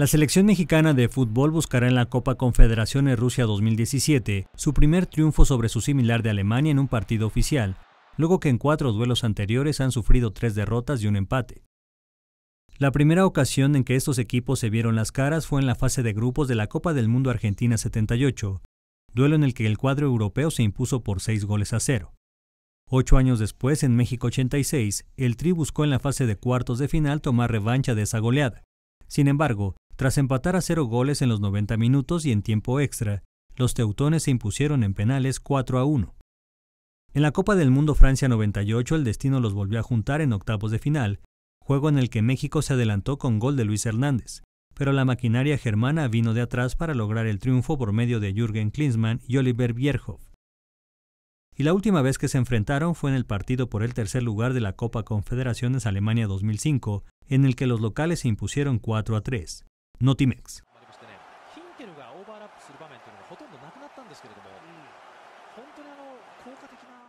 La selección mexicana de fútbol buscará en la Copa Confederaciones Rusia 2017 su primer triunfo sobre su similar de Alemania en un partido oficial, luego que en cuatro duelos anteriores han sufrido tres derrotas y un empate. La primera ocasión en que estos equipos se vieron las caras fue en la fase de grupos de la Copa del Mundo Argentina 78, duelo en el que el cuadro europeo se impuso por seis goles a cero. Ocho años después, en México 86, el Tri buscó en la fase de cuartos de final tomar revancha de esa goleada. Sin embargo, tras empatar a cero goles en los 90 minutos y en tiempo extra, los teutones se impusieron en penales 4 a 1. En la Copa del Mundo Francia 98 el destino los volvió a juntar en octavos de final, juego en el que México se adelantó con gol de Luis Hernández, pero la maquinaria germana vino de atrás para lograr el triunfo por medio de Jürgen Klinsmann y Oliver Bierhoff. Y la última vez que se enfrentaron fue en el partido por el tercer lugar de la Copa Confederaciones Alemania 2005, en el que los locales se impusieron 4 a 3. ノティメックスヒンテルがオーバーラップする場面というのがほとんどなくなったんですけれども、本当にあの効果的な